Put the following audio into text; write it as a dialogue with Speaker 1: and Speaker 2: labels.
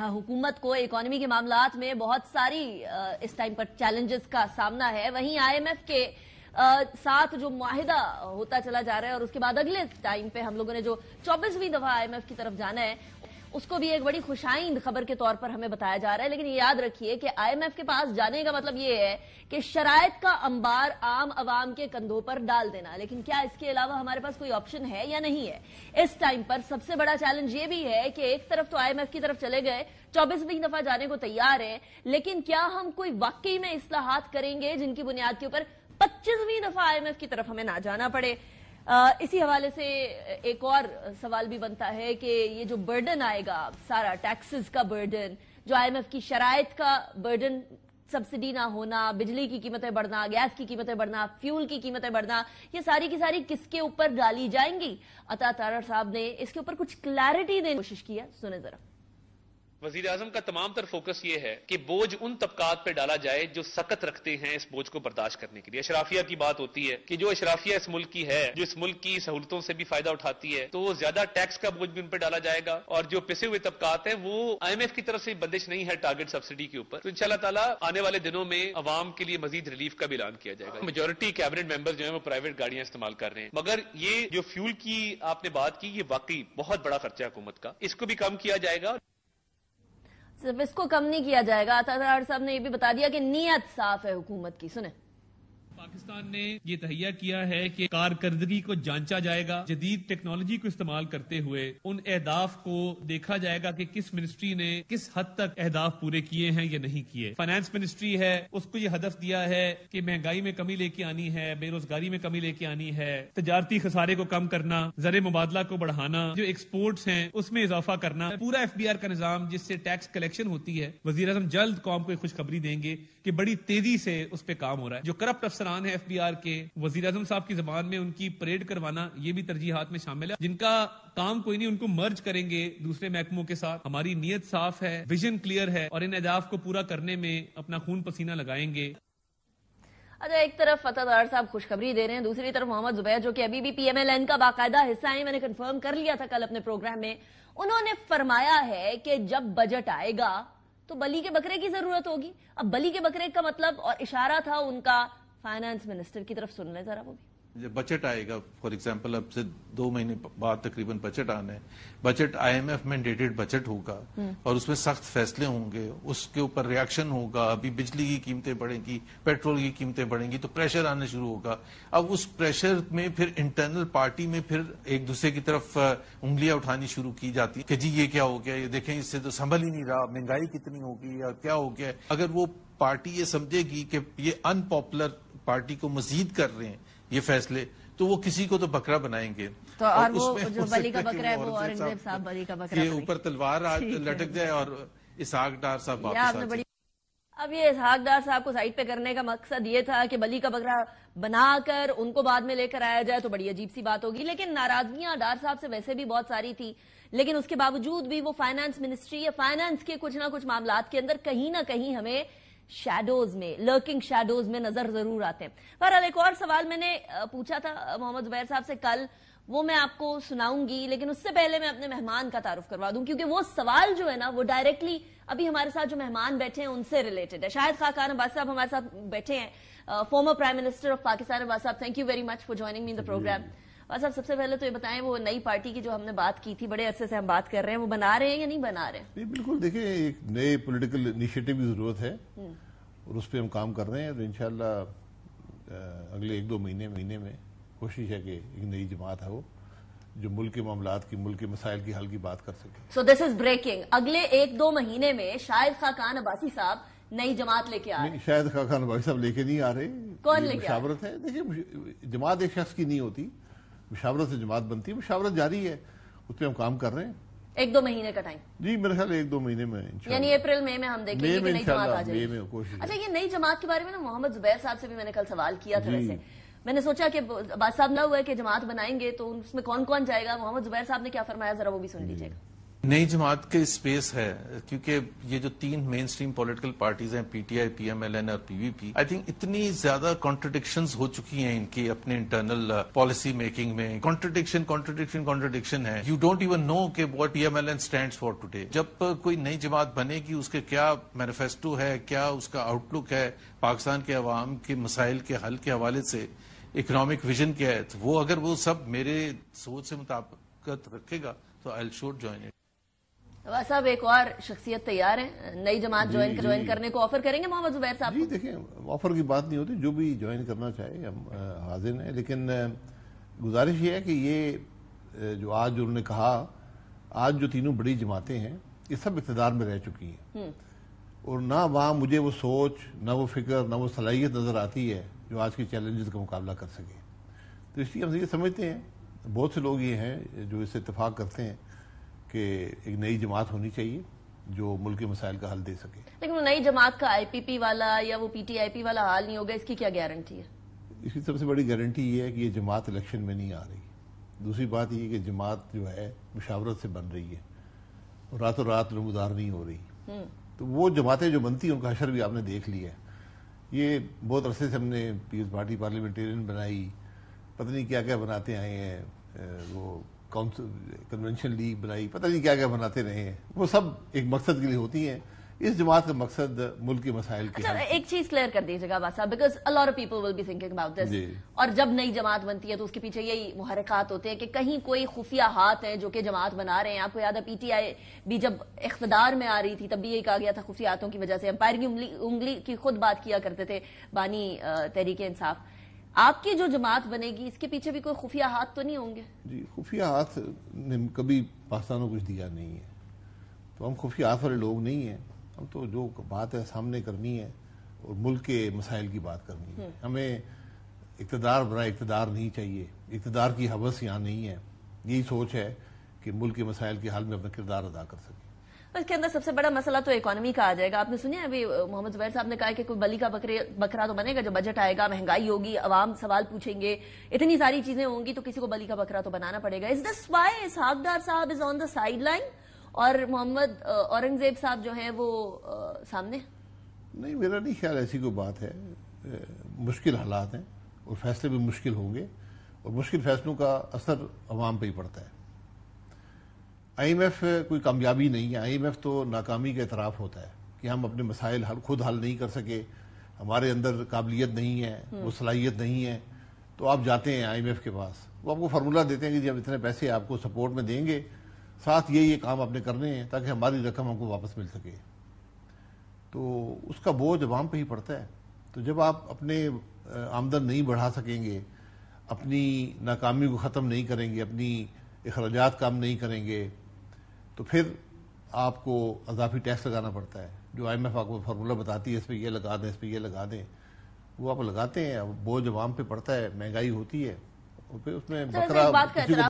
Speaker 1: हाँ, हुकूमत को इकोनॉमी के मामला में बहुत सारी इस टाइम पर चैलेंजेस का सामना है वहीं आईएमएफ के साथ जो माहिदा होता चला जा रहा है और उसके बाद अगले टाइम पे हम लोगों ने जो चौबीसवीं दफा आईएमएफ की तरफ जाना है उसको भी एक बड़ी खुशाइंद खबर के तौर पर हमें बताया जा रहा है लेकिन याद रखिए कि आईएमएफ के पास जाने का मतलब यह है कि शराय का अंबार आम आवाम के कंधों पर डाल देना लेकिन क्या इसके अलावा हमारे पास कोई ऑप्शन है या नहीं है इस टाइम पर सबसे बड़ा चैलेंज यह भी है कि एक तरफ तो आईएमएफ की तरफ चले गए चौबीसवीं दफा जाने को तैयार है लेकिन क्या हम कोई वाकई में इसलाहत करेंगे जिनकी बुनियाद के ऊपर पच्चीसवीं दफा आईएमएफ की तरफ हमें ना जाना पड़े इसी हवाले से एक और सवाल भी बनता है कि ये जो बर्डन आएगा सारा टैक्सेस का बर्डन जो आईएमएफ की शराय का बर्डन सब्सिडी ना होना बिजली की कीमतें बढ़ना गैस की कीमतें बढ़ना फ्यूल की कीमतें बढ़ना ये सारी की सारी किसके ऊपर डाली जाएंगी अता तारा साहब ने इसके ऊपर कुछ क्लैरिटी देने की कोशिश की है सुने जरा
Speaker 2: वजीर अजम का तमाम तर फोकस ये है कि बोझ उन तबकात पर डाला जाए जो सख्त रखते हैं इस बोझ को बर्दाश्त करने के लिए अशराफिया की बात होती है कि जो अशराफिया इस मुल्क की है जो इस मुल्क की सहूलतों से भी फायदा उठाती है तो वो ज्यादा टैक्स का बोझ भी उन पर डाला जाएगा और जो पिसे हुए तबकात है वो आई एम एफ की तरफ से बंदिश नहीं है टारगेट सब्सिडी के ऊपर तो इन शाह तला आने वाले दिनों में आवाम के लिए मजीद रिलीफ का भी ऐलान किया जाएगा मेजोरिटी कैबिनेट मेंबर जो है वो प्राइवेट गाड़ियां इस्तेमाल कर रहे हैं मगर ये जो फ्यूल की आपने बात की ये वाकई बहुत बड़ा खर्चा है हुकूमत का इसको भी कम किया जाएगा
Speaker 1: सिर्फ इसको कम नहीं किया जाएगा अतः साहब ने यह भी बता दिया कि नीयत साफ है हुकूमत की सुने
Speaker 2: पाकिस्तान ने ये तहैया किया है कि कारकर्दगी को जांचा जाएगा जदीद टेक्नोलॉजी को इस्तेमाल करते हुए उन अहदाफ को देखा जाएगा कि किस मिनिस्ट्री ने किस हद तक अहदाफ पूरे किए हैं या नहीं किए फाइनेंस मिनिस्ट्री है उसको ये हदफ दिया है कि महंगाई में कमी लेके आनी है बेरोजगारी में कमी लेके आनी है तजारती खसारे को कम करना जर मुबादला को बढ़ाना जो एक्सपोर्ट हैं उसमें इजाफा करना पूरा एफ बी आर का निजाम जिससे टैक्स कलेक्शन होती है वजी अजम जल्द कौम को खुशखबरी देंगे कि बड़ी तेजी से उस पर काम हो रहा है जो करप्ट अफसर निशान है एफ के वजीर अजम साहब की जबान में उनकी परेड करवाना ये भी तरजीहत में शामिल है जिनका काम कोई नहीं उनको मर्ज करेंगे दूसरे महकमों के साथ हमारी नीयत साफ है विजन क्लियर है और इन अहदाफ को पूरा करने में अपना खून पसीना लगाएंगे
Speaker 1: अच्छा एक तरफ फतेहदार साहब खुशखबरी दे रहे हैं दूसरी तरफ मोहम्मद जुबैर जो कि अभी भी पीएमएलएन का बाकायदा हिस्सा है मैंने कंफर्म कर लिया था कल अपने प्रोग्राम में उन्होंने फरमाया है कि जब बजट आएगा तो बली के बकरे की जरूरत होगी अब बली के बकरे का मतलब और इशारा था उनका फाइनेंस मिनिस्टर की तरफ सुन लें जरा वो भी
Speaker 3: जब बजट आएगा फॉर एग्जाम्पल अब से दो महीने बाद तकरीबन बजट आना है बजट आईएमएफ मैंडेटेड बजट होगा हम्म। और उसमें सख्त फैसले होंगे उसके ऊपर रिएक्शन होगा अभी बिजली की कीमतें बढ़ेंगी पेट्रोल की कीमतें बढ़ेंगी तो प्रेशर आना शुरू होगा अब उस प्रेशर में फिर इंटरनल पार्टी में फिर एक दूसरे की तरफ उंगलियां उठानी शुरू की जाती है कि जी ये क्या हो गया ये देखें इससे तो संभल ही नहीं रहा महंगाई कितनी होगी या क्या हो गया अगर वो पार्टी ये समझेगी कि ये अनपॉपुलर पार्टी को मजीद कर रहे हैं ये फैसले तो वो किसी को तो बकरा बनाएंगे
Speaker 1: तो और, और वो जो बली का बकरा है वो औरंगजेब साहब बली का बकरा ये
Speaker 3: ऊपर तलवार लटक जाए और इसहाक डार साहब
Speaker 1: अब ये इसहाक डार साहब को साइड पे करने का मकसद ये था कि बली का बकरा बनाकर उनको बाद में लेकर आया जाए तो बड़ी अजीब सी बात होगी लेकिन नाराजगियां डार साहब से वैसे भी बहुत सारी थी लेकिन उसके बावजूद भी वो फाइनेंस मिनिस्ट्री या फाइनेंस के कुछ ना कुछ मामला के अंदर कहीं ना कहीं हमें शेडोज में लर्किंग शेडोज में नजर जरूर आते हैं पर एक और सवाल मैंने पूछा था मोहम्मद जुबैर साहब से कल वो मैं आपको सुनाऊंगी लेकिन उससे पहले मैं अपने मेहमान का तारुफ करवा दूं क्योंकि वो सवाल जो है ना वो डायरेक्टली अभी हमारे साथ जो मेहमान बैठे हैं उनसे रिलेटेड है शायद खाकान अब्बास साहब हमारे साथ बैठे हैं former prime minister of Pakistan Abbas साहब thank you very much for joining me in the programme साहब सबसे पहले तो ये बताएं वो नई पार्टी की जो हमने बात की थी बड़े अरसे से हम बात कर रहे हैं वो बना रहे हैं या नहीं बना रहे नहीं
Speaker 4: बिल्कुल देखिए एक नए पॉलिटिकल इनिशिएटिव की जरूरत है हम्म। और उस पर हम काम कर रहे हैं और तो इनशाला अगले एक दो महीने महीने में कोशिश है कि एक नई जमात है वो जो मुल्क के मामला की मुल्क के मसाइल की हल की बात कर सके
Speaker 1: सो दिस इज ब्रेकिंग अगले एक दो महीने में शायद खाकान अब्बासी साहब नई जमात लेके आ रहे
Speaker 4: शायद खाकान अब्बासी साहब लेके नहीं आ रहे
Speaker 1: कौन लेके मुशावरत
Speaker 4: है देखिए जमात एक शख्स की नहीं होती मुशावरत से जमात बनती है मुशावरत जारी है उस पर हम काम कर रहे हैं
Speaker 1: एक दो महीने का टाइम
Speaker 4: जी मेरा ख्याल एक दो महीने में
Speaker 1: यानी अप्रैल मई में हम देखेंगे कि नई जमात आ जाएगी अच्छा ये नई जमात के बारे में ना मोहम्मद जुबैर साहब से भी मैंने कल सवाल किया था वैसे मैंने सोचा कि साहब ना हुआ है कि जमात बनाएंगे तो उसमें कौन कौन जाएगा मोहम्मद जुबैर साहब ने क्या फरमाया जरा वो भी सुन लीजिएगा
Speaker 3: नई जमात के स्पेस है क्योंकि ये जो तीन मेन स्ट्रीम पोलिटिकल पार्टीज हैं पीटीआई पीएमएलएन और पीवीपी आई थिंक इतनी ज्यादा कॉन्ट्रडिक्शन हो चुकी हैं इनकी अपने इंटरनल पॉलिसी मेकिंग में कॉन्ट्रोडिक्शन कॉन्ट्रोडिक्शन कॉन्ट्रोडिक्शन है यू डोंट इवन नो के what PMLN stand for today जब uh, कोई नई जमात बनेगी उसके क्या मैनिफेस्टो है क्या उसका आउटलुक है पाकिस्तान के अवाम के मसाइल के हल के हवाले से इकोनॉमिक विजन क्या है तो वो अगर वो सब मेरे सोच से मुताबिक रखेगा तो आई शोड ज्वाइन इट
Speaker 1: साहब अच्छा, एक और शख्सियत तैयार है नई जमात ज्वाइन कर, करने को ऑफर करेंगे मोहम्मद जुबैर साहब जी देखें
Speaker 4: ऑफर की बात नहीं होती जो भी ज्वाइन करना चाहे हम हाजिर हैं लेकिन गुजारिश ये है कि ये जो आज उन्होंने कहा आज जो तीनों बड़ी जमातें हैं ये सब इकतदार में रह चुकी हैं हम्म। और ना वहाँ मुझे वो सोच ना वो फिक्र ना वो सलाहियत नज़र आती है जो आज के चैलेंजेस का मुकाबला कर सके तो इसलिए हम ये समझते हैं बहुत से लोग ये हैं जो इससे इतफाक़ करते हैं कि एक नई जमात होनी चाहिए जो मुल्क के मसाइल का हल दे सके
Speaker 1: लेकिन वो नई जमात का आईपीपी वाला या वो पीटीआईपी वाला हाल नहीं होगा इसकी क्या गारंटी है
Speaker 4: इसकी सबसे बड़ी गारंटी ये है कि ये जमात इलेक्शन में नहीं आ रही दूसरी बात ये कि जमात जो है मुशावरत से बन रही है और रातों रात नमदार नहीं हो रही हम्म। तो वो जमातें जो बनती हैं उनका असर भी आपने देख लिया है ये बहुत अरसे से हमने पीपल्स पार्टी पार्लियामेंटेरियन बनाई पता नहीं क्या क्या बनाते आए हैं वो कन्वेंशन लीग बनाई पता नहीं क्या क्या बनाते रहे हैं वो सब एक मकसद के लिए होती हैं इस जमात का मकसद मुल्क के मसाइल के अच्छा,
Speaker 1: एक चीज क्लियर कर दीजिएगा because a lot of people will be thinking about this और जब नई जमात बनती है तो उसके पीछे यही मुहरकत होते हैं कि कहीं कोई खुफिया हाथ है जो कि जमात बना रहे हैं आपको याद है पीटीआई भी जब इकतदार में आ रही थी तब भी यही कहा गया था खुफिया हाथों की वजह से अंपायर की उंगली उंगली की खुद बात किया करते थे बानी तहरीके इंसाफ आपकी जो जमात बनेगी इसके पीछे भी कोई खुफिया हाथ तो नहीं होंगे
Speaker 4: जी खुफिया हाथ ने कभी पाकिस्तान को कुछ दिया नहीं है तो हम खुफिया हाथ वाले लोग नहीं हैं हम तो जो बात है सामने करनी है और मुल्क के मसाइल की बात करनी है हम्म। हमें इकतदार बरा इकतदार नहीं चाहिए इकतदार की हवस यहाँ नहीं है यही सोच है कि मुल्क के मसाइल के हाल में अपना किरदार अदा कर सके
Speaker 1: इसके अंदर सबसे बड़ा मसला तो इकोनॉमी का आ जाएगा आपने सुनिए अभी मोहम्मद जुबैर साहब ने कहा कि कोई बली का बकरे बकरा तो बनेगा जब बजट आएगा महंगाई होगी आवाम सवाल पूछेंगे इतनी सारी चीजें होंगी तो किसी को बली का बकरा तो बनाना पड़ेगा इज दस वाई इसहाकदार साहब is on the sideline और मोहम्मद औरंगजेब साहब जो है वो आ, सामने
Speaker 4: नहीं मेरा नहीं ख्याल ऐसी कोई बात है मुश्किल हालात हैं और फैसले भी मुश्किल होंगे और मुश्किल फैसलों का असर आवाम पर ही पड़ता है आईएमएफ कोई कामयाबी नहीं है आईएमएफ तो नाकामी का इतराफ़ होता है कि हम अपने मसाइल हल खुद हल नहीं कर सके हमारे अंदर काबिलियत नहीं है हम्म। वो सलाहियत नहीं है तो आप जाते हैं आईएमएफ के पास वो आपको फार्मूला देते हैं कि जब इतने पैसे आपको सपोर्ट में देंगे साथ ये ये काम आपने करने हैं ताकि हमारी रकम हमको वापस मिल सके तो उसका बोझ अवाम पर ही पड़ता है तो जब आप अपने आमदन नहीं बढ़ा सकेंगे अपनी नाकामी को ख़त्म नहीं करेंगे अपनी अखराज काम नहीं करेंगे तो फिर आपको अजाफी टैक्स लगाना पड़ता है जो आई एम एफ आपको फार्मूला बताती है इस पर यह लगा दें इस पर यह लगा दें वो आप लगाते हैं बोझ आवाम पे पड़ता है महंगाई होती है और फिर उसमें बकरा